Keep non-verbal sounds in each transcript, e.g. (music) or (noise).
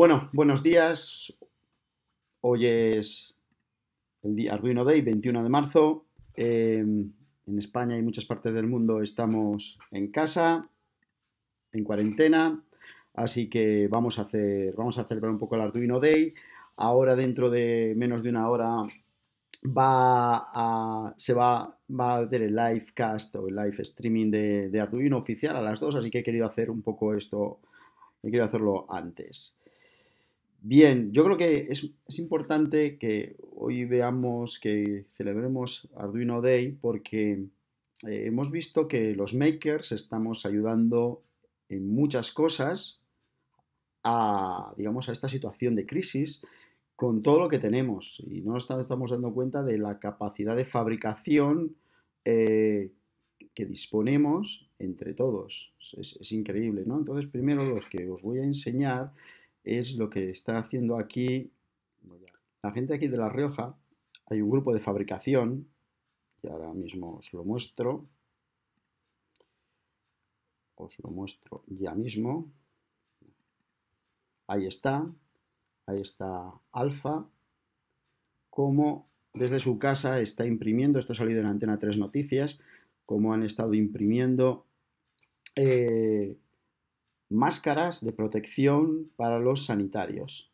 Bueno, buenos días. Hoy es el día Arduino Day, 21 de marzo. Em, en España y muchas partes del mundo estamos en casa, en cuarentena, así que vamos a, hacer, vamos a celebrar un poco el Arduino Day. Ahora, dentro de menos de una hora, va a, se va, a hacer el live cast o el live streaming de, Arduino oficial a las 2, así que he querido hacer un poco esto, he querido hacerlo antes. Bien, yo creo que es, importante que hoy veamos, que celebremos Arduino Day porque eh, hemos visto que los makers estamos ayudando en muchas cosas a, digamos, a esta situación de crisis con todo lo que tenemos y no estamos dando cuenta de la capacidad de fabricación eh, que disponemos entre todos. Es, increíble, ¿no? Entonces, primero los que os voy a enseñar es lo que está haciendo aquí la gente aquí de La Rioja. Hay un grupo de fabricación, y ahora mismo os lo muestro. Os lo muestro ya mismo. Ahí está, ahí está Alfa, como desde su casa está imprimiendo, esto ha salido en Antena 3 Noticias, cómo han estado imprimiendo eh, máscaras de protección para los sanitarios.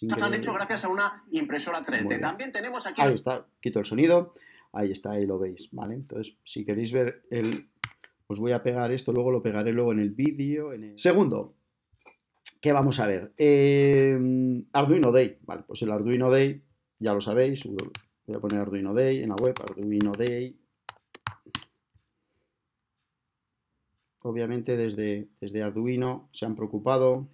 hecho gracias a una impresora 3D. También tenemos aquí... Ahí está, quito el sonido. Ahí está, ahí lo veis, ¿vale? Entonces, si queréis ver el... Os voy a pegar esto, luego lo pegaré luego en el vídeo. El... Segundo, ¿qué vamos a ver? Eh, Arduino Day. Vale, pues el Arduino Day, ya lo sabéis. Voy a poner Arduino Day en la web, Arduino Day obviamente desde, desde Arduino se han preocupado.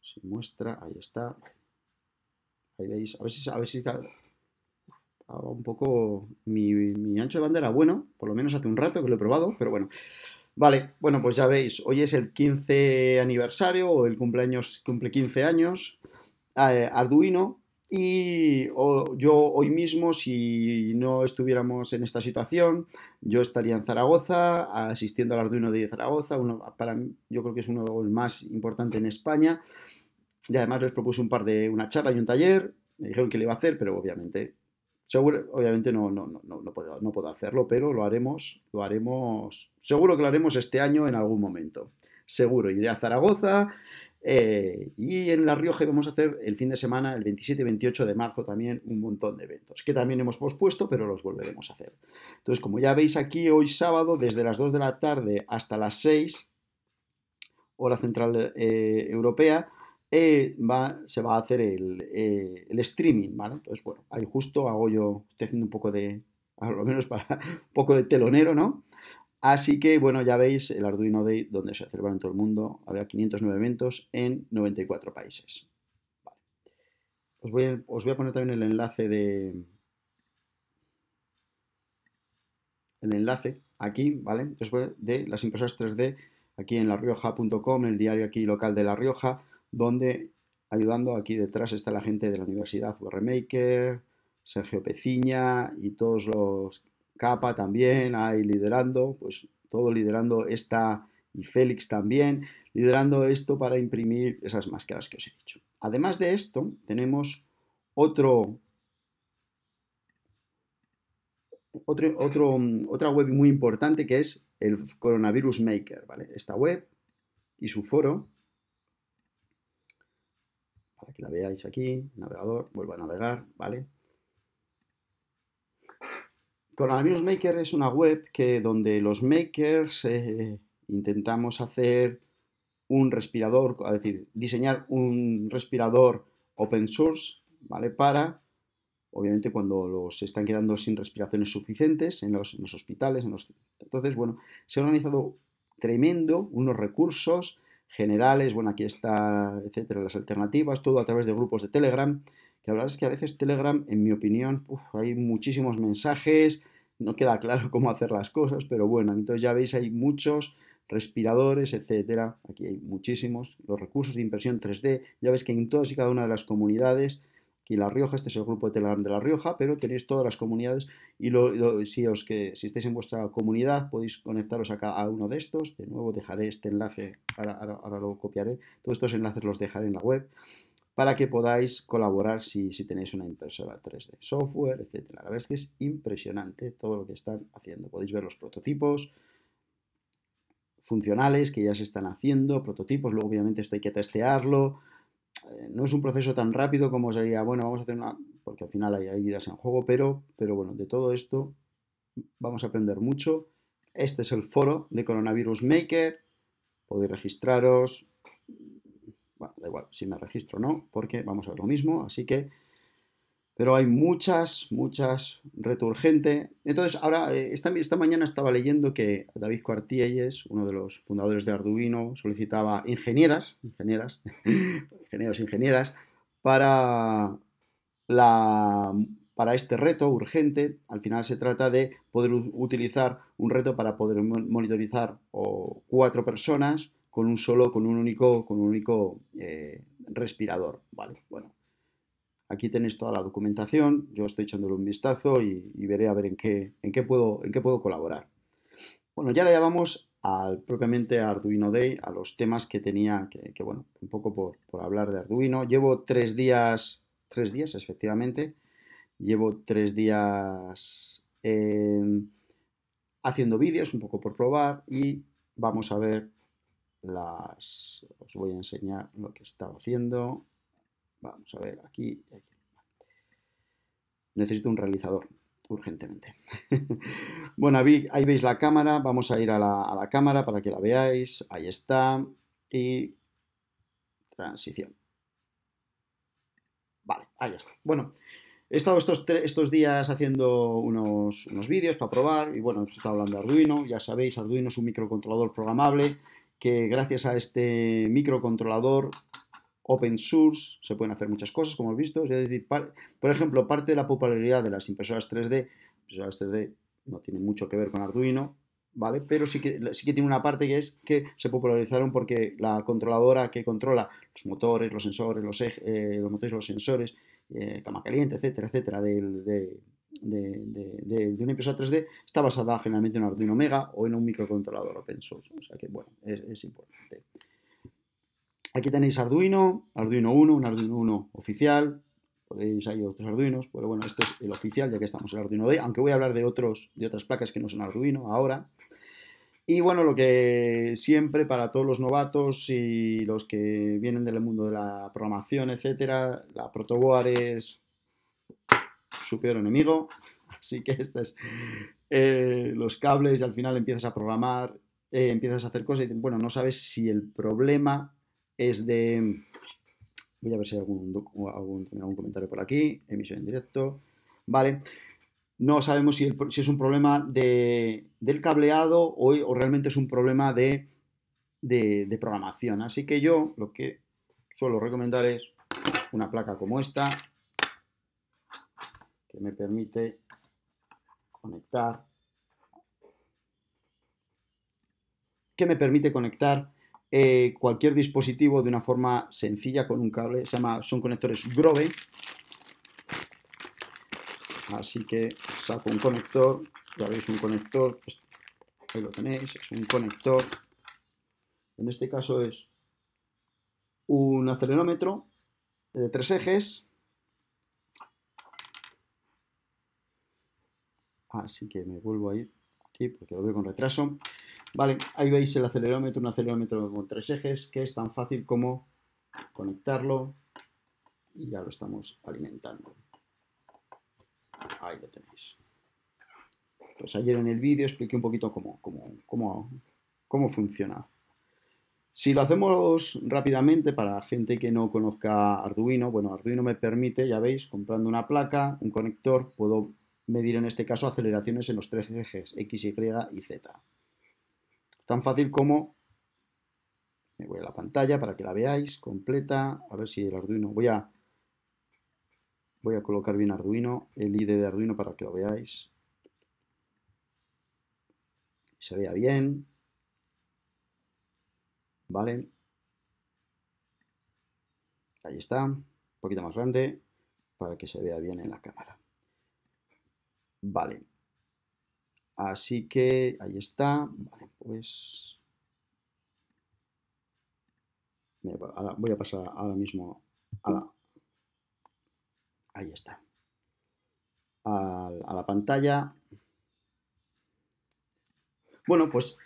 Se muestra, ahí está. Ahí veis, a ver si, a ver si un poco mi, ancho de banda era bueno, por lo menos hace un rato que lo he probado, pero bueno. Vale, bueno, pues ya veis, hoy es el 15 aniversario o el cumpleaños, cumple 15 años. Ah, eh, Arduino y yo hoy mismo, si no estuviéramos en esta situación, yo estaría en Zaragoza, asistiendo al Arduino de Zaragoza, uno, para yo creo que es uno de los más importantes en España. Y además les propuse un par de una charla y un taller, me dijeron que le iba a hacer, pero obviamente, seguro, obviamente no, no, no, puedo, hacerlo, pero lo haremos, lo haremos, seguro que lo haremos este año en algún momento seguro. Iré a Zaragoza, eh, y en La Rioja vamos a hacer el fin de semana, el 27 y 28 de marzo también, un montón de eventos, que también hemos pospuesto, pero los volveremos a hacer. Entonces, como ya veis aquí, hoy sábado, desde las 2 de la tarde hasta las 6, hora central eh, europea, eh, se va a hacer el, streaming, ¿vale? Entonces, bueno, ahí justo hago yo, estoy haciendo un poco de, a (laughs) lo menos para un poco de telonero, ¿no? Así que, bueno, ya veis el Arduino Day donde se celebraba en todo el mundo. Había 509 eventos en 94 países. Os, voy a, poner también el enlace de... El enlace aquí, ¿vale? Después de las impresoras 3D aquí en rioja.com el diario aquí local de La Rioja, donde ayudando aquí detrás está la gente de la Universidad URMaker, Sergio Peciña y todos los Capa también, ahí liderando, pues todo liderando esta y Félix también, liderando esto para imprimir esas máscaras que os he dicho. Además de esto, tenemos otro, otro, otro, otra web muy importante que es el Coronavirus Maker, ¿vale? Esta web y su foro, para que la veáis aquí, navegador, vuelvo a navegar, ¿vale? Coronavirus Maker es una web que donde los makers eh, intentamos hacer un respirador, es decir, diseñar un respirador open source, ¿vale? Para, obviamente, cuando los están quedando sin respiraciones suficientes en los, hospitales. Entonces, bueno, se ha organizado tremendo unos recursos generales, bueno, aquí está, etcétera, las alternativas, todo a través de grupos de Telegram la verdad es que a veces Telegram, en mi opinión, hay muchísimos mensajes, no queda claro (laughs) cómo hacer las cosas, pero bueno, entonces ya veis, hay muchos respiradores, etcétera. Aquí hay muchísimos. Los recursos de impresión 3D, ya veis que en todas y cada una de las comunidades, aquí La Rioja, este es el grupo de Telegram de La Rioja, pero tenéis todas las comunidades y si, os, que, si estáis en vuestra comunidad podéis conectaros acá a uno de estos. De nuevo dejaré este enlace, ahora, ahora lo copiaré. Todos estos enlaces los dejaré en la web para que podáis colaborar si, tenéis una impresora 3D, software, etc. La verdad es que es impresionante todo lo que están haciendo. Podéis ver los prototipos funcionales que ya se están haciendo, prototipos, luego obviamente esto hay que testearlo. Eh, no es un proceso tan rápido como sería, bueno, vamos a hacer una, porque al final hay, hay vidas en juego, pero, pero bueno, de todo esto vamos a aprender mucho. Este es el foro de Coronavirus Maker, podéis registraros, bueno, da igual si me registro o no, porque vamos a ver lo mismo, así que... Pero hay muchas, muchas, reto urgente. Entonces, ahora, eh, esta, mañana estaba leyendo que David Cuartielles, uno de los fundadores de Arduino, solicitaba ingenieras, ingenieras, (laughs) ingenieros, ingenieras, para, la, para este reto urgente. Al final se trata de poder utilizar un reto para poder monitorizar cuatro personas con un solo, con un único, con un único eh, respirador. Vale, bueno. Aquí tenéis toda la documentación, yo estoy echándole un vistazo y, veré a ver en qué, en qué, puedo, en qué puedo colaborar. Bueno, ya le llevamos al, propiamente a Arduino Day, a los temas que tenía, que, bueno, un poco por, hablar de Arduino. Llevo tres días, tres días efectivamente, llevo tres días eh, haciendo vídeos, un poco por probar y vamos a ver las, os voy a enseñar lo que estaba haciendo. Vamos a ver, aquí, Necesito un realizador, urgentemente. (laughs) bueno, ahí veis la cámara, vamos a ir a la, cámara para que la veáis. Ahí está. Y transición. Vale, ahí está. Bueno, He estado estos, estos días haciendo unos, unos vídeos para probar y bueno, he estado hablando de Arduino. Ya sabéis, Arduino es un microcontrolador programable que gracias a este microcontrolador open source se pueden hacer muchas cosas, como hemos visto. Es decir, por ejemplo, parte de la popularidad de las impresoras 3D, impresoras 3D no tiene mucho que ver con Arduino, ¿vale? Pero sí que, sí que tiene una parte que es que se popularizaron porque la controladora que controla los motores, los sensores, los, eh, los motores, los sensores, eh, cama caliente, etcétera, etcétera, del, de, de, una impresora 3D está basada generalmente en un Arduino Mega o en un microcontrolador open source. O sea que, bueno, es, importante. Aquí tenéis Arduino, Arduino 1, un Arduino 1 oficial. Podéis, hay otros Arduinos, pero bueno, este es el oficial, ya que estamos en Arduino D, aunque voy a hablar de, otros, de otras placas que no son Arduino ahora. Y bueno, lo que siempre para todos los novatos y los que vienen del mundo de la programación, etcétera, la protoboard es su peor enemigo. (laughs) Así que estos es eh, los cables y al final empiezas a programar, eh, empiezas a hacer cosas y bueno, no sabes si el problema es de... Voy a ver si hay algún, algún, algún comentario por aquí, emisión en directo. Vale no sabemos si, es un problema de, del cableado o, o, realmente es un problema de, de, de, programación. Así que yo lo que suelo recomendar es una placa como esta, que me permite conectar que me permite conectar eh, cualquier dispositivo de una forma sencilla con un cable. Se llama, son conectores Grove. Así que saco un conector. Ya veis un conector. Pues, ahí lo tenéis. Es un conector. En este caso es un acelerómetro de tres ejes así que me vuelvo a ir aquí porque lo veo con retraso. Vale, ahí veis el acelerómetro, un acelerómetro con tres ejes que es tan fácil como conectarlo y ya lo estamos alimentando. Ahí lo tenéis. Pues ayer en el vídeo expliqué un poquito cómo, cómo funciona. Si lo hacemos rápidamente para gente que no conozca Arduino, bueno, Arduino me permite, ya veis, comprando una placa, un conector, puedo medir en este caso aceleraciones en los tres ejes X, Y y Z. Es tan fácil como, me voy a la pantalla para que la veáis completa, a ver si el Arduino, voy a, voy a colocar bien Arduino, el ID de Arduino para que lo veáis, se vea bien, vale, ahí está, un poquito más grande para que se vea bien en la cámara. Vale. Así que ahí está. Vale, pues. voy a pasar ahora mismo a la. Ahí está. A, a la pantalla. Bueno, pues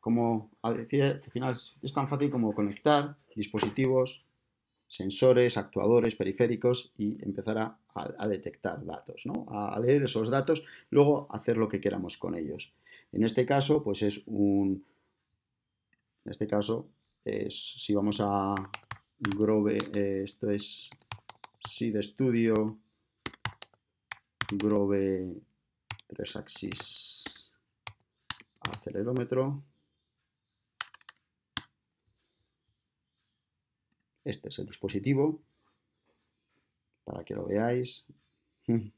como decía, al final es tan fácil como conectar dispositivos sensores, actuadores, periféricos y empezar a, detectar datos, ¿no? a leer esos datos, luego hacer lo que queramos con ellos. En este caso, pues es un... En este caso, es, si vamos a Grove, eh, esto es SID Studio, Grove 3 axis acelerómetro, Este es el dispositivo, para que lo veáis. Hmm.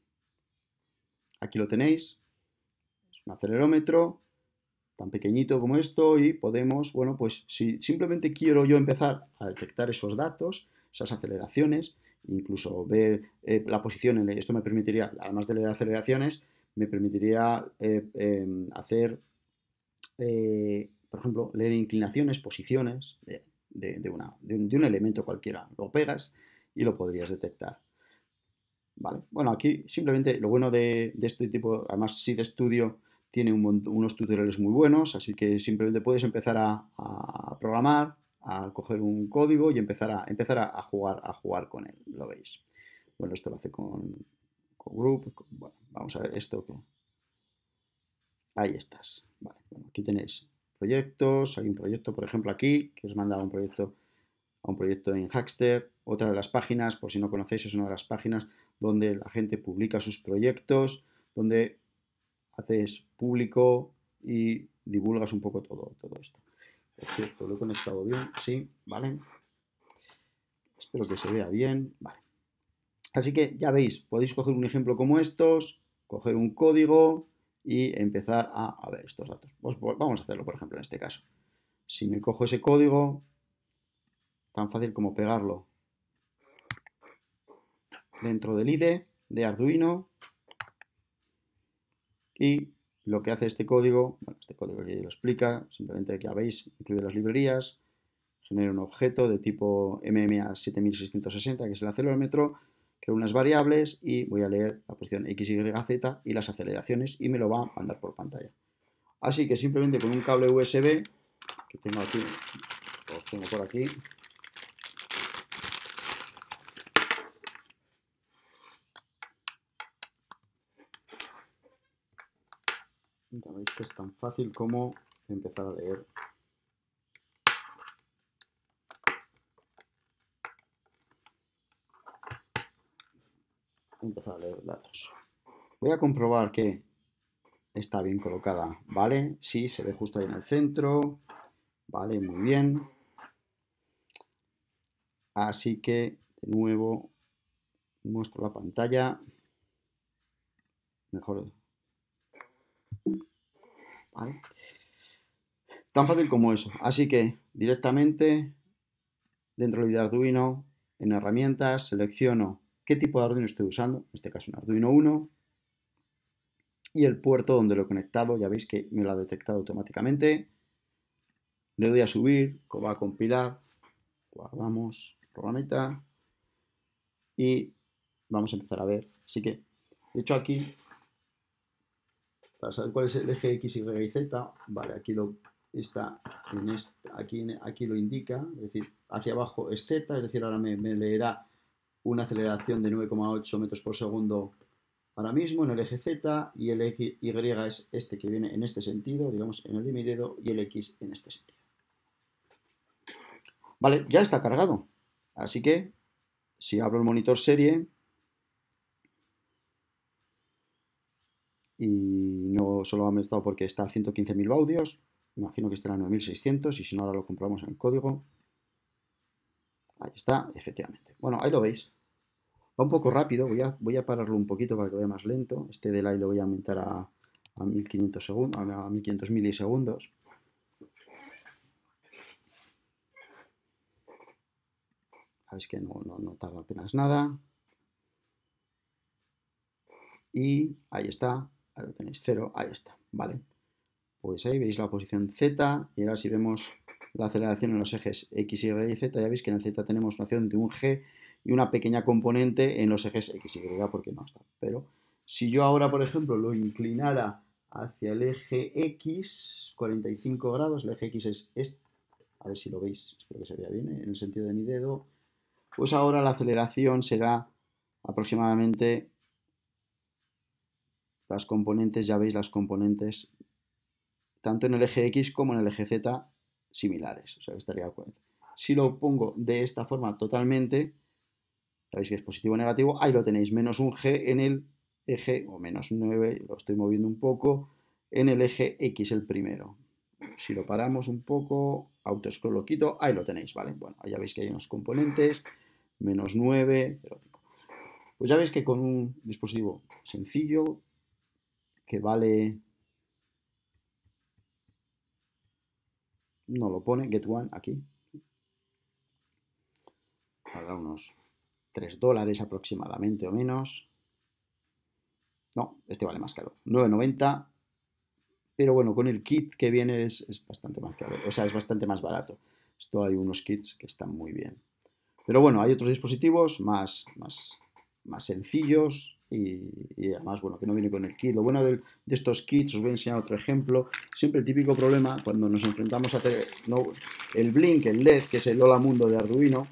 Aquí lo tenéis, es un acelerómetro tan pequeñito como esto y podemos, bueno, pues si simplemente quiero yo empezar a detectar esos datos, esas aceleraciones, incluso ver eh, la posición, en esto me permitiría, además de leer aceleraciones, me permitiría eh, em, hacer, eh, por ejemplo, leer inclinaciones, posiciones, de, una, de, un, elemento cualquiera. Lo pegas y lo podrías detectar. ¿Vale? Bueno, aquí simplemente lo bueno de, este tipo, además si de estudio tiene unos tutoriales muy buenos, así que simplemente puedes empezar a, programar, a coger un código y empezar a, empezar a, jugar, a jugar con él, lo veis. Bueno, esto lo hace con, con group, vamos a ver esto. Ahí estás, vale, aquí tenéis proyectos, hay un proyecto, por ejemplo, aquí, que os mandaba un proyecto a un proyecto en Hackster, otra de las páginas, por si no conocéis, es una de las páginas donde la gente publica sus proyectos, donde haces público y divulgas un poco todo, todo esto. Por cierto, lo he conectado bien, sí, vale. Espero que se vea bien, vale. Así que ya veis, podéis coger un ejemplo como estos, coger un código, y empezar a, ver estos datos. Pues, pues, vamos a hacerlo, por ejemplo, en este caso. Si me cojo ese código, tan fácil como pegarlo dentro del IDE de Arduino y lo que hace este código, este código que lo explica, simplemente que habéis, incluye las librerías, genera un objeto de tipo MMA7660, que es el acelerómetro, creo unas variables y voy a leer la posición x, y, z y las aceleraciones y me lo va a mandar por pantalla. Así que simplemente con un cable USB que tengo aquí, lo tengo por aquí, ya veis que es tan fácil como empezar a leer empezar a leer datos. Voy a comprobar que está bien colocada, ¿vale? Sí, se ve justo ahí en el centro, ¿vale? Muy bien. Así que, de nuevo, muestro la pantalla. Mejor. ¿Vale? Tan fácil como eso. Así que, directamente, dentro de Arduino, en herramientas, selecciono qué tipo de Arduino estoy usando, en este caso un Arduino 1, y el puerto donde lo he conectado, ya veis que me lo ha detectado automáticamente. Le doy a subir, va a compilar, guardamos programita y vamos a empezar a ver. Así que, de hecho aquí, para saber cuál es el eje X, Y y Z, vale, aquí lo está, en este, aquí, aquí lo indica, es decir, hacia abajo es Z, es decir, ahora me leerá una aceleración de 9,8 metros por segundo ahora mismo en el eje Z y el eje Y es este que viene en este sentido, digamos en el de y el X en este sentido. Vale, ya está cargado. Así que si abro el monitor serie y no solo ha aumentado porque está a 115.000 baudios, imagino que estará a 9.600 y si no ahora lo compramos en código. Ahí está, efectivamente. Bueno, ahí lo veis. Va un poco rápido, voy a, pararlo un poquito para que vaya más lento. Este delay lo voy a aumentar a, 1500, segundos, a 1500 milisegundos. que no, no tarda apenas nada. Y ahí está, ahí lo tenéis, cero, ahí está, ¿vale? Pues ahí veis la posición Z y ahora si vemos la aceleración en los ejes X, Y y Z. Ya veis que en el Z tenemos acción de un G y una pequeña componente en los ejes X, Y, porque no está. Pero si yo ahora, por ejemplo, lo inclinara hacia el eje X, 45 grados, el eje X es este, a ver si lo veis, espero que se vea bien, ¿eh? en el sentido de mi dedo, pues ahora la aceleración será aproximadamente las componentes, ya veis las componentes, tanto en el eje X como en el eje Z, similares. O sea, estaría Si lo pongo de esta forma totalmente, sabéis que es positivo o negativo, ahí lo tenéis, menos un G en el eje, o menos 9, lo estoy moviendo un poco, en el eje X el primero. Si lo paramos un poco, autoscroll lo quito, ahí lo tenéis, ¿vale? Bueno, ya veis que hay unos componentes, menos 9, 0,5. Pues ya veis que con un dispositivo sencillo, que vale no lo pone, get one aquí. para unos 3 dólares aproximadamente o menos. No, este vale más caro, 9.90. Pero bueno, con el kit que viene es, bastante más caro, o sea, es bastante más barato. Esto hay unos kits que están muy bien. Pero bueno, hay otros dispositivos más, más, más sencillos, y, además, bueno, que no viene con el kit. Lo bueno de, estos kits, os voy a enseñar otro ejemplo, siempre el típico problema cuando nos enfrentamos a hacer el Blink, el LED, que es el Hola Mundo de Arduino,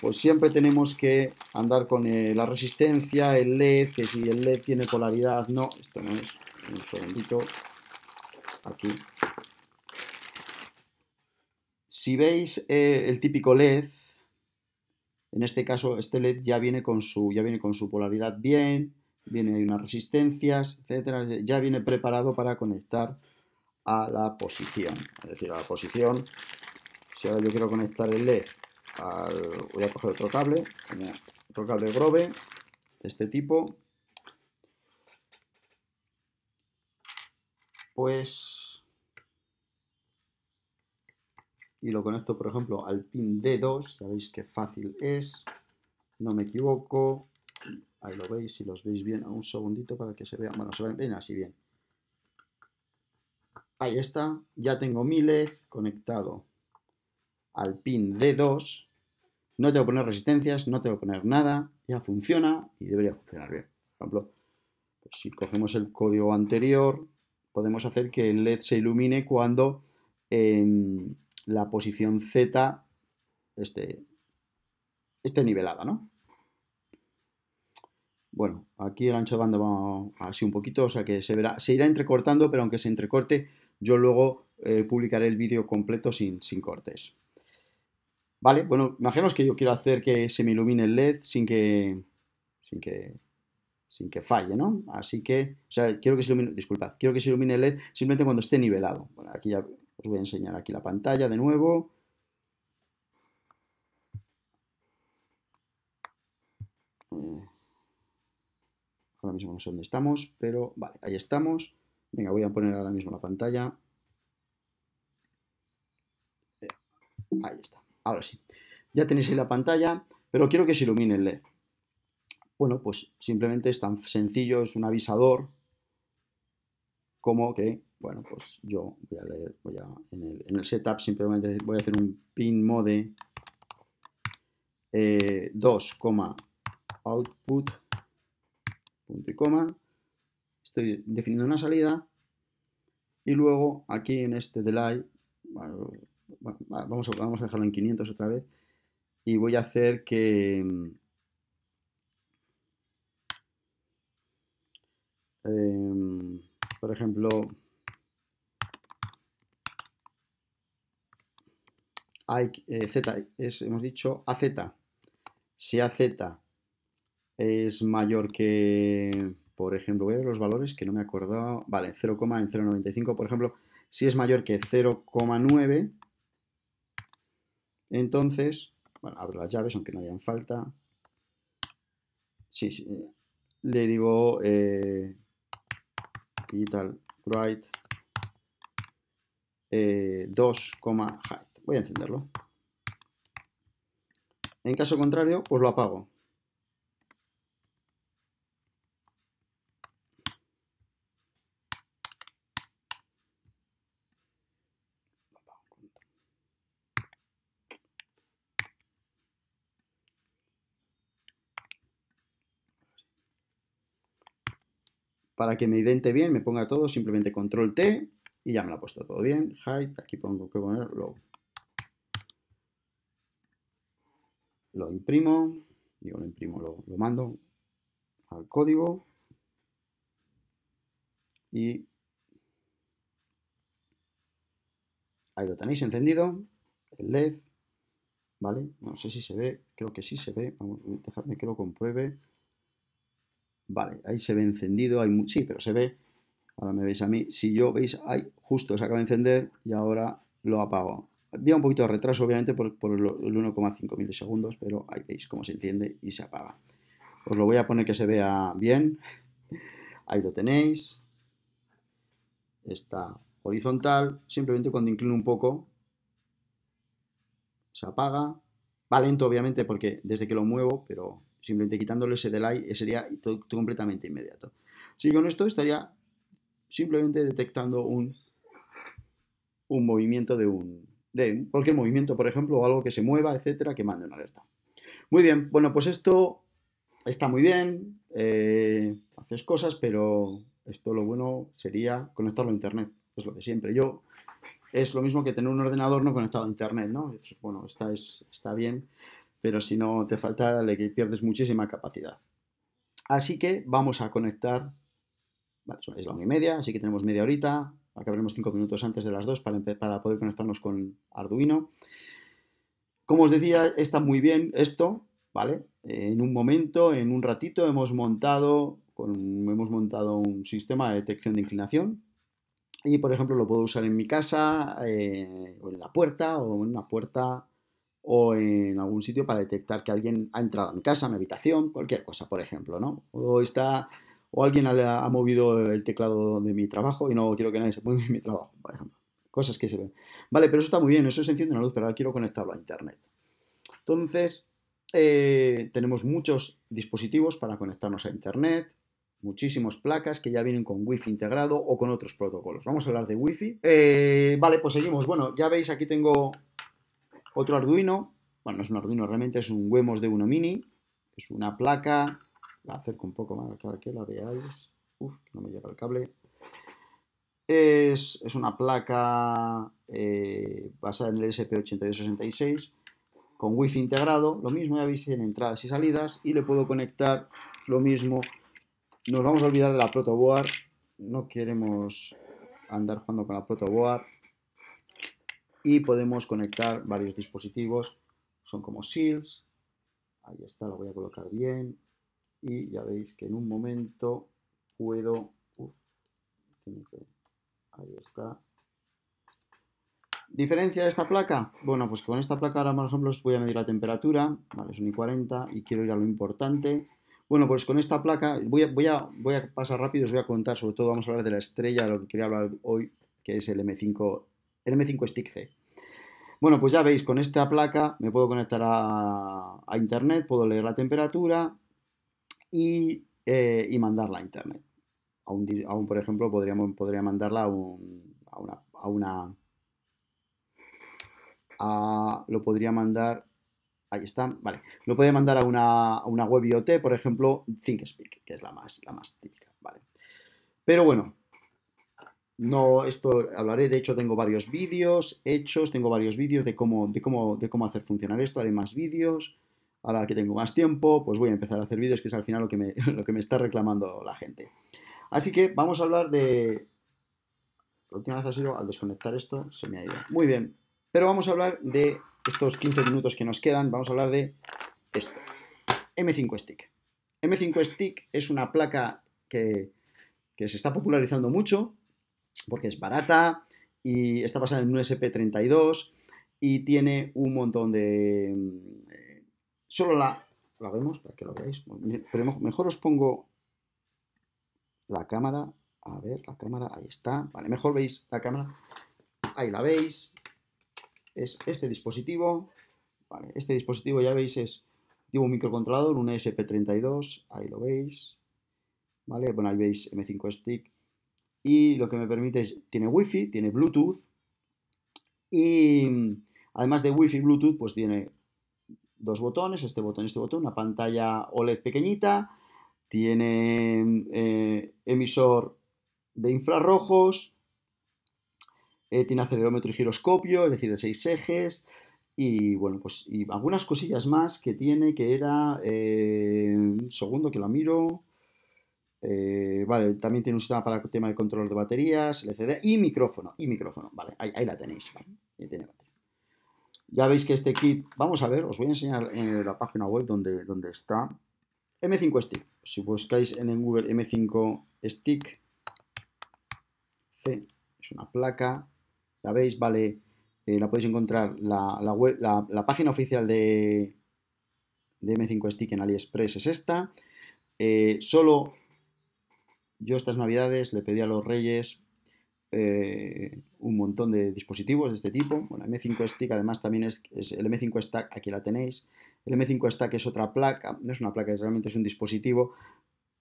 pues siempre tenemos que andar con eh, la resistencia, el LED, que si el LED tiene polaridad, no, esto no es, un segundito, aquí. Si veis eh, el típico LED, en este caso, este LED ya viene con su, ya viene con su polaridad bien, viene hay unas resistencias, etcétera, ya viene preparado para conectar a la posición, es decir, a la posición, si ahora yo quiero conectar el LED, al, voy a coger otro cable, otro cable Grove, de este tipo, pues y lo conecto, por ejemplo, al pin D2, ya veis qué fácil es, no me equivoco, ahí lo veis, si los veis bien, un segundito para que se vea, bueno, se ven así bien. Ahí está, ya tengo mi LED conectado al pin D2, no tengo que poner resistencias, no tengo que poner nada, ya funciona y debería funcionar bien. Por ejemplo, pues si cogemos el código anterior, podemos hacer que el LED se ilumine cuando... Em, la posición Z esté este nivelada, ¿no? Bueno, aquí el ancho de banda va así un poquito, o sea que se, verá, se irá entrecortando, pero aunque se entrecorte, yo luego eh, publicaré el vídeo completo sin, sin cortes. Vale, bueno, imaginaos que yo quiero hacer que se me ilumine el LED sin que, sin que, sin que falle, ¿no? Así que, o sea, quiero que se ilumine, disculpad, quiero que se ilumine el LED simplemente cuando esté nivelado. Bueno, aquí ya os voy a enseñar aquí la pantalla de nuevo. Eh, ahora mismo no sé dónde estamos, pero vale, ahí estamos. Venga, voy a poner ahora mismo la pantalla. Eh, ahí está, ahora sí. Ya tenéis ahí la pantalla, pero quiero que se ilumine el LED. Bueno, pues simplemente es tan sencillo, es un avisador como que bueno, pues yo voy a leer, voy a, en el, setup simplemente voy a hacer un pin mode 2, eh, output, punto y coma. Estoy definiendo una salida y luego aquí en este delay, vamos, a, vamos dejarlo en 500 otra vez y voy a hacer que... Em, por ejemplo, Eh, Z es, hemos dicho, AZ. Si AZ es mayor que, por ejemplo, voy a ver los valores que no me he acordado. Vale, 0, 0,95, por ejemplo, si es mayor que 0,9, entonces, bueno, abro las llaves aunque no hayan falta. Sí, le digo digital eh, write eh, 2, high. Voy a encenderlo. En caso contrario, pues lo apago. para que me idente bien, me ponga todo, simplemente control T y ya me lo ha puesto todo bien. Height, aquí pongo que poner low. lo imprimo, digo lo imprimo, lo, mando al código y ahí lo tenéis encendido, el LED, ¿vale? No sé si se ve, creo que sí se ve, vamos, dejadme que lo compruebe. Vale, ahí se ve encendido, hay sí, pero se ve, ahora me veis a mí, si yo veis, ahí justo se acaba de encender y ahora lo apago. Había un poquito de retraso, obviamente, por, el 1,5 milisegundos, pero ahí veis cómo se enciende y se apaga. Os lo voy a poner que se vea bien. Ahí lo tenéis. Está horizontal. Simplemente cuando inclino un poco, se apaga. Va lento, obviamente, porque desde que lo muevo, pero simplemente quitándole ese delay eh, sería completamente inmediato. Si con esto estaría simplemente detectando un, un movimiento de un, de cualquier movimiento, por ejemplo, o algo que se mueva, etcétera, que mande una alerta. Muy bien, bueno, pues esto está muy bien, eh, haces cosas, pero esto lo bueno sería conectarlo a internet, es lo de siempre. Yo es lo mismo que tener un ordenador no conectado a internet, ¿no? Bueno, está, es, está bien, pero si no te falta, le pierdes muchísima capacidad. Así que vamos a conectar, vale, es la y media, así que tenemos media horita, acabaremos cinco minutos antes de las dos para, poder conectarnos con Arduino. Como os decía, está muy bien esto, ¿vale? En un momento, en un ratito, hemos montado, hemos montado un sistema de detección de inclinación. Y, por ejemplo, lo puedo usar en mi casa, eh, o en la puerta, o en una puerta, o en algún sitio para detectar que alguien ha entrado a mi casa, a mi habitación, cualquier cosa, por ejemplo, ¿no? O está o alguien ha, movido el teclado de mi trabajo y no quiero que nadie se ponga en mi trabajo, Cosas que se ven. Vale, pero eso está muy bien, eso se enciende la luz, pero ahora quiero conectarlo a internet. Entonces, eh, tenemos muchos dispositivos para conectarnos a internet, muchísimas placas que ya vienen con Wi-Fi integrado o con otros protocolos. Vamos a hablar de Wi-Fi. Eh, vale, pues seguimos. Bueno, ya veis, aquí tengo otro Arduino. Bueno, no es un Arduino, realmente es un Wemos de 1 mini. Es una placa la acerco un poco más para que la veáis. Uf, no me llega el cable. Es, una placa eh, basada en el SP8266 con wifi integrado. Lo mismo, ya veis en entradas y salidas. Y le puedo conectar lo mismo. Nos vamos a olvidar de la protoboard. No queremos andar jugando con la protoboard. Y podemos conectar varios dispositivos. Son como SEALs. Ahí está, lo voy a colocar bien y ya veis que en un momento puedo... ahí está. ¿Diferencia de esta placa? Bueno, pues con esta placa ahora, por ejemplo, os voy a medir la temperatura, vale, es un I40 y quiero ir a lo importante. Bueno, pues con esta placa, voy a, voy, a, pasar rápido, os voy a contar, sobre todo vamos a hablar de la estrella, de lo que quería hablar hoy, que es el M5, el M5 Stick C. Bueno, pues ya veis, con esta placa me puedo conectar a, a internet, puedo leer la temperatura, eh, y, mandarla a Internet. A un, por ejemplo, podríamos, podría mandarla a, una... A una lo podría mandar... Ahí está, vale. Lo podría mandar a una, a una web IoT, por ejemplo, ThinkSpeak, que es la más, la más típica, vale. Pero bueno, no, esto hablaré, de hecho tengo varios vídeos hechos, tengo varios vídeos de cómo, de cómo, de cómo hacer funcionar esto, haré más vídeos ahora que tengo más tiempo, pues voy a empezar a hacer vídeos, que es al final lo que me, (laughs) lo que me está reclamando la gente. Así que vamos a hablar de... La última vez ha sido al desconectar esto, se me ha ido. Muy bien, pero vamos a hablar de estos 15 minutos que nos quedan, vamos a hablar de esto. M5 Stick. M5 Stick es una placa que, que se está popularizando mucho porque es barata y está basada en un SP32 y tiene un montón de solo la... ¿La vemos? Para que lo veáis. Pero mejor os pongo la cámara. A ver, la cámara, ahí está. Vale, mejor veis la cámara. Ahí la veis. Es este dispositivo. Vale, este dispositivo ya veis es... tiene un microcontrolador, un sp 32 Ahí lo veis. Vale, bueno, ahí veis M5 Stick. Y lo que me permite es... Tiene Wi-Fi, tiene Bluetooth. Y mm, además de Wi-Fi y Bluetooth, pues tiene dos botones, este botón y este botón, una pantalla OLED pequeñita, tiene eh, emisor de infrarrojos, eh, tiene acelerómetro y giroscopio, es decir, de seis ejes, y bueno, pues algunas cosillas más que tiene, que era, eh, un segundo que la miro, vale, también tiene un sistema para el tema de control de baterías, LCD y micrófono, y micrófono, vale, ahí, la tenéis, vale, ahí tiene batería. Ya veis que este kit, vamos a ver, os voy a enseñar en la página web donde, donde está M5 Stick. Si buscáis en el Google M5 Stick C, es una placa, la veis, vale, eh, la podéis encontrar la, página oficial de, de M5 Stick en AliExpress es esta. Eh, solo yo estas navidades le pedí a los reyes eh, un montón de dispositivos de este tipo. Bueno, M5 Stick además también es, el M5 Stack, aquí la tenéis. El M5 Stack es otra placa, no es una placa, realmente es un dispositivo.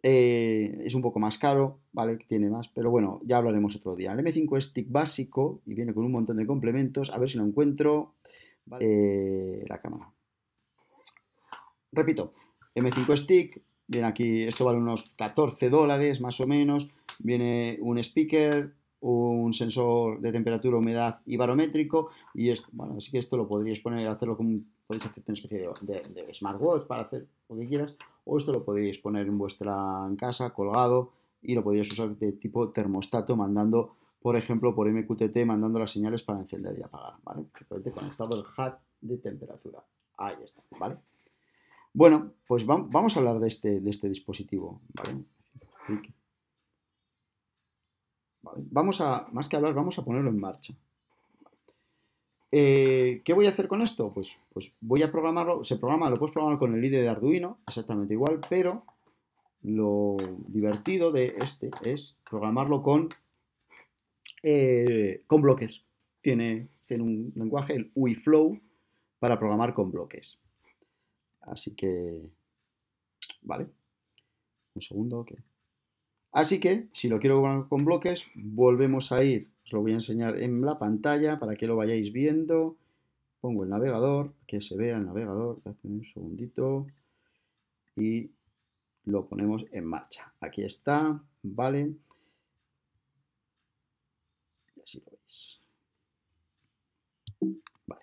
Eh, es un poco más caro, ¿vale? Tiene más, pero bueno, ya hablaremos otro día. El M5 Stick básico, y viene con un montón de complementos, a ver si lo encuentro. Vale. Eh, la cámara. Repito, M5 Stick, viene aquí, esto vale unos 14 dólares más o menos. Viene un speaker, un sensor de temperatura, humedad y barométrico. Y esto, bueno, así que esto lo podríais poner, hacerlo como podéis hacer una especie de, smartwatch para hacer lo que quieras. O esto lo podéis poner en vuestra casa, colgado, y lo podríais usar de tipo termostato, mandando, por ejemplo, por MQTT, mandando las señales para encender y apagar. ¿vale? conectado el hat de temperatura. Ahí está, ¿vale? Bueno, pues vamos a hablar de este, de este dispositivo, ¿vale? Vamos a, más que hablar, vamos a ponerlo en marcha. Eh, ¿Qué voy a hacer con esto? Pues, pues voy a programarlo, se programa, lo puedes programar con el IDE de Arduino, exactamente igual, pero lo divertido de este es programarlo con, eh, con bloques. Tiene, tiene un lenguaje, el UiFlow, para programar con bloques. Así que, vale. Un segundo, que... Así que, si lo quiero con bloques, volvemos a ir, os lo voy a enseñar en la pantalla para que lo vayáis viendo. Pongo el navegador, que se vea el navegador, un segundito, y lo ponemos en marcha. Aquí está, ¿vale? Y así lo veis. Vale.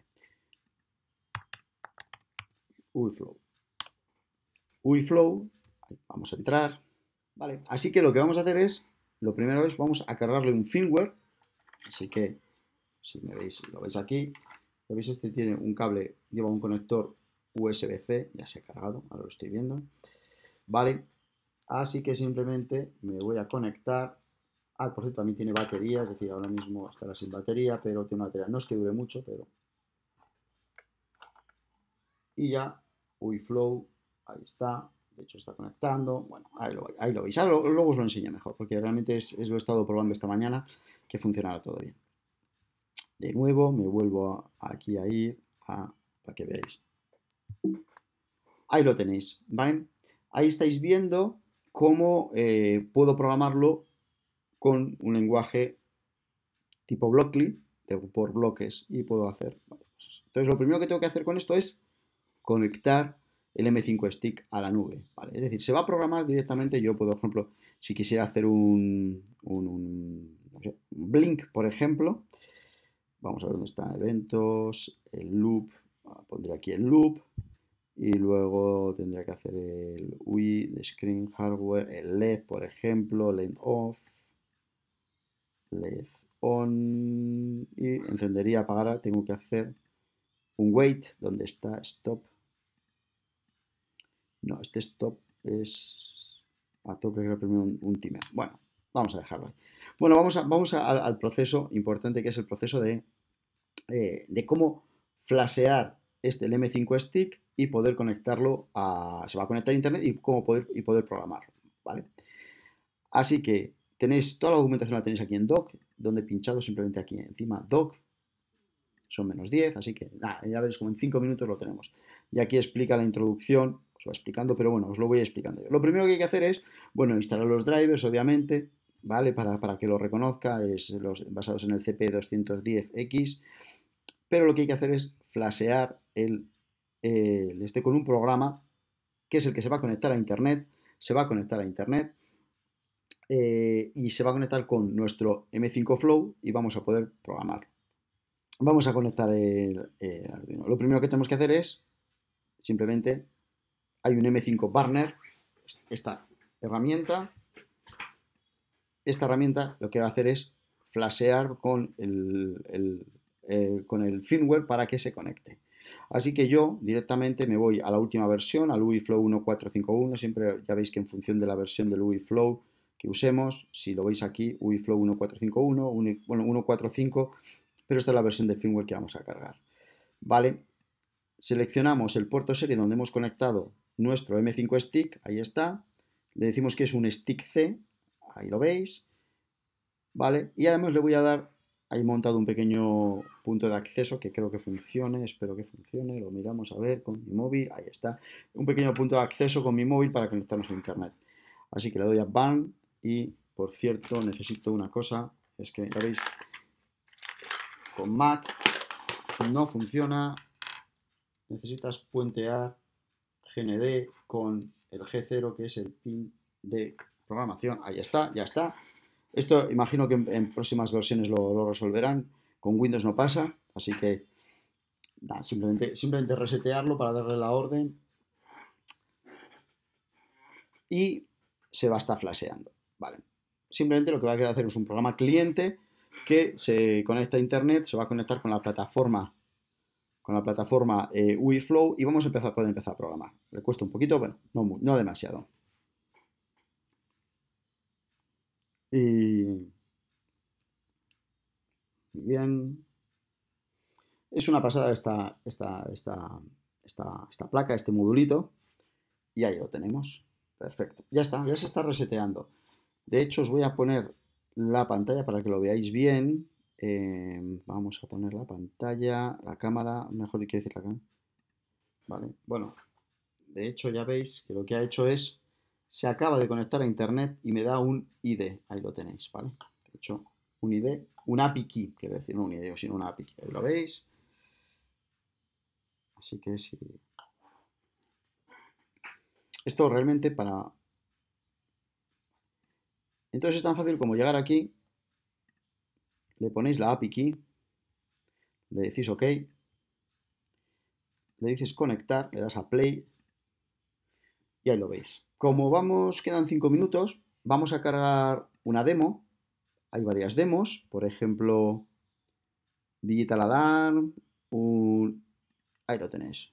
UiFlow. UiFlow, vamos a entrar. ¿Vale? Así que lo que vamos a hacer es, lo primero es, vamos a cargarle un firmware. Así que, si me veis, lo veis aquí, lo veis, este tiene un cable, lleva un conector USB-C, ya se ha cargado, ahora lo estoy viendo. ¿Vale? Así que simplemente me voy a conectar. Ah, por cierto, también tiene batería, es decir, ahora mismo estará sin batería, pero tiene una batería. No es que dure mucho, pero... Y ya, UiFlow, ahí está, de hecho está conectando, bueno, ahí lo, veis, luego os lo enseño mejor, porque realmente es, lo lo he estado probando esta mañana, que funcionará todo bien. De nuevo, me vuelvo aquí a ir, a, para que veáis. Ahí lo tenéis, ¿vale? Ahí estáis viendo cómo eh, puedo programarlo con un lenguaje tipo Blockly, por bloques, y puedo hacer... Pues Entonces lo primero que tengo que hacer con esto es conectar el M5 Stick a la nube. Es decir, se va a programar directamente. Yo, puedo, por ejemplo, si quisiera hacer un, un, Blink, por ejemplo, vamos a ver dónde está eventos, el loop, ah, pondré aquí el loop y luego tendría que hacer el UI, screen hardware, el LED, por ejemplo, LED off, LED on y encendería, apagará, tengo que hacer un wait donde está stop no, este stop es... a toque que crear primero un, timer. Bueno, vamos a dejarlo ahí. Bueno, vamos, a, vamos al, proceso importante que es el proceso de, eh, cómo flashear este, el M5 Stick y poder conectarlo a... Se va a conectar a internet y, poder, y poder programarlo, ¿vale? Así que tenéis toda la documentación la tenéis aquí en doc, donde pinchado simplemente aquí encima doc son menos 10, así que ya veréis como en 5 minutos lo tenemos. Y aquí explica la introducción, os va explicando, pero bueno, os lo voy explicando yo. Lo primero que hay que hacer es, bueno, instalar los drivers, obviamente, ¿vale? Para, que lo reconozca, es los basados en el CP210X, pero lo que hay que hacer es flashear el, este con un programa que es el que se va a conectar a internet, se va a conectar a internet eh, y se va a conectar con nuestro M5 Flow y vamos a poder programar. Vamos a conectar el, Arduino. Lo primero que tenemos que hacer es, simplemente, hay un M5 Burner, esta herramienta. Esta herramienta lo que va a hacer es flashear con el, eh, con el firmware para que se conecte. Así que yo directamente me voy a la última versión, al UI Flow 1451. Siempre ya veis que en función de la versión del UI Flow que usemos, si lo veis aquí, UI Flow 1451, bueno, 145, pero esta es la versión de firmware que vamos a cargar. ¿Vale? Seleccionamos el puerto serie donde hemos conectado nuestro M5 stick, ahí está. Le decimos que es un stick C, ahí lo veis. ¿Vale? Y además le voy a dar, ahí montado un pequeño punto de acceso que creo que funcione, espero que funcione, lo miramos a ver con mi móvil, ahí está. Un pequeño punto de acceso con mi móvil para conectarnos a internet. Así que le doy a ban y, por cierto, necesito una cosa, es que, veis, Mac no funciona. Necesitas puentear GND con el G0, que es el pin de programación. Ahí está, ya está. Esto imagino que en, próximas versiones lo, resolverán. Con Windows no pasa, así que simplemente, simplemente resetearlo para darle la orden y se va a estar flasheando. Vale. Simplemente lo que va a querer hacer es un programa cliente que se conecta a internet, se va a conectar con la plataforma con la plataforma eh, UiFlow y vamos a empezar, poder empezar a programar. Le cuesta un poquito, bueno, no, demasiado. Y... bien. Es una pasada esta, esta, esta, esta, esta placa, este modulito. Y ahí lo tenemos. Perfecto. Ya está, ya se está reseteando. De hecho, os voy a poner la pantalla para que lo veáis bien. Em, vamos a poner la pantalla, la cámara, mejor que decir la Vale, bueno, de hecho ya veis que lo que ha hecho es, se acaba de conectar a internet y me da un ID, ahí lo tenéis, ¿vale? De hecho, un ID, un API key, quiero decir, no un ID, sino un API ahí lo veis. Así que si... Esto realmente para entonces es tan fácil como llegar aquí, le ponéis la API key, le decís OK, le dices conectar, le das a play y ahí lo veis. Como vamos, quedan 5 minutos, vamos a cargar una demo. Hay varias demos, por ejemplo, Digital Alarm, ahí lo tenéis.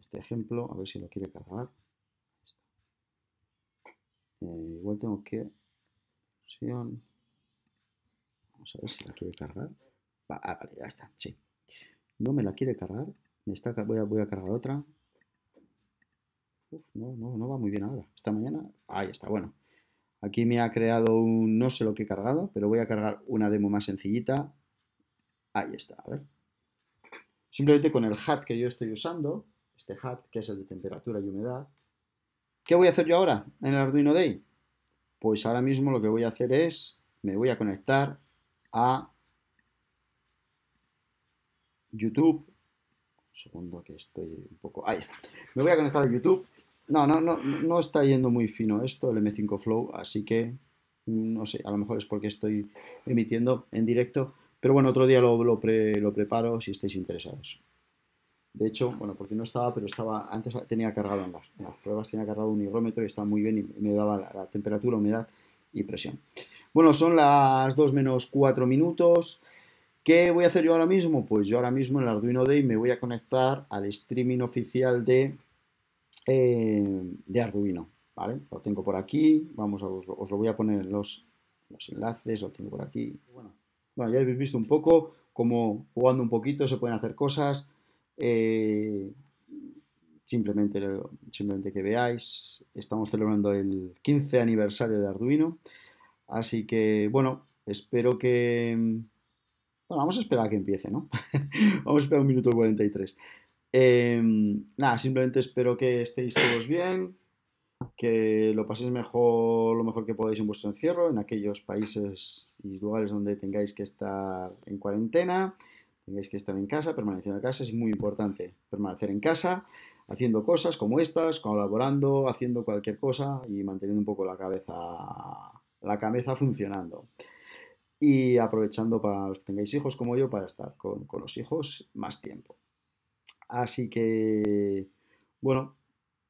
Este ejemplo, a ver si lo quiere cargar. Eh, igual tengo que... Vamos a ver si la quiere cargar. ah, vale, ya está, sí. No me la quiere cargar. Me está, voy, a, voy a cargar otra. Uf, no, no, no va muy bien ahora. Esta mañana... Ahí está, bueno. Aquí me ha creado un no sé lo que he cargado, pero voy a cargar una demo más sencillita. Ahí está, a ver. Simplemente con el hat que yo estoy usando, este hat que es el de temperatura y humedad, ¿Qué voy a hacer yo ahora en el Arduino Day? Pues ahora mismo lo que voy a hacer es, me voy a conectar a YouTube. Un segundo que estoy un poco... Ahí está. Me voy a conectar a YouTube. No, no, no, no está yendo muy fino esto, el M5 Flow, así que no sé, a lo mejor es porque estoy emitiendo en directo. Pero bueno, otro día lo, lo preparo si estáis interesados. De hecho, bueno, porque no estaba, pero estaba, antes tenía cargado en las, pruebas, tenía cargado un higrómetro y está muy bien y me daba la, temperatura, humedad y presión. Bueno, son las 2 menos 4 minutos. ¿Qué voy a hacer yo ahora mismo? Pues yo ahora mismo en el Arduino Day me voy a conectar al streaming oficial de, eh, de Arduino. ¿Vale? Lo tengo por aquí, vamos a, os, lo voy a poner en los, los enlaces, lo tengo por aquí. Bueno, bueno, ya habéis visto un poco cómo jugando un poquito se pueden hacer cosas. Eh, simplemente, simplemente que veáis, estamos celebrando el 15 aniversario de Arduino. Así que, bueno, espero que... Bueno, vamos a esperar a que empiece, ¿no? (laughs) vamos a esperar un minuto 43. Em, nada, simplemente espero que estéis todos bien, que lo paséis mejor, lo mejor que podáis en vuestro encierro, en aquellos países y lugares donde tengáis que estar en cuarentena. Tengáis que estar en casa, permaneciendo en casa es muy importante. Permanecer en casa, haciendo cosas como estas, colaborando, haciendo cualquier cosa y manteniendo un poco la cabeza, la cabeza funcionando. Y aprovechando para los que tengáis hijos como yo para estar con, con los hijos más tiempo. Así que, bueno,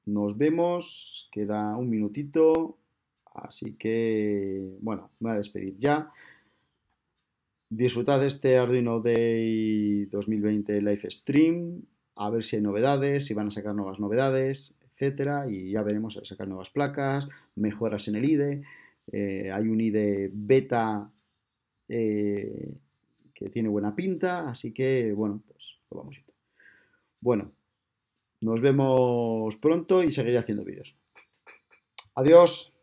nos vemos. Queda un minutito. Así que, bueno, me voy a despedir ya. Disfrutad de este Arduino Day 2020 Live Stream, a ver si hay novedades, si van a sacar nuevas novedades, etcétera, y ya veremos a sacar nuevas placas, mejoras en el IDE. Eh, hay un IDE beta eh, que tiene buena pinta, así que bueno, pues lo vamos a Bueno, nos vemos pronto y seguiré haciendo vídeos. Adiós.